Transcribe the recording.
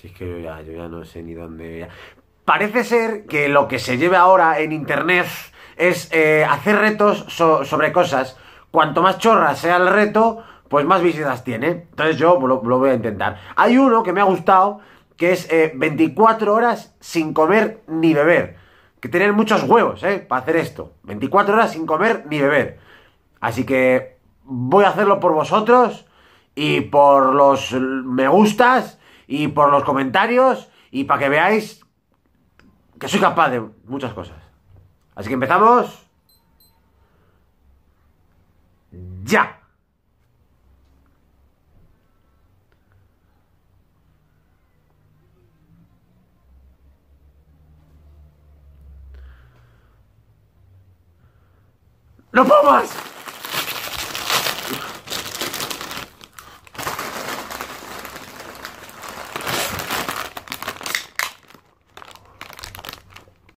Si es que yo ya, no sé ni dónde... Parece ser que lo que se lleva ahora en internet es eh, hacer retos sobre cosas. Cuanto más chorra sea el reto, pues más visitas tiene. Entonces yo lo, voy a intentar. Hay uno que me ha gustado, que es 24 eh, horas sin comer ni beber. Que tener muchos huevos, ¿eh? Para hacer esto. 24 horas sin comer ni beber. Así que voy a hacerlo por vosotros y por los me gustas y por los comentarios y para que veáis que soy capaz de muchas cosas. Así que empezamos. Ya. ¡No puedo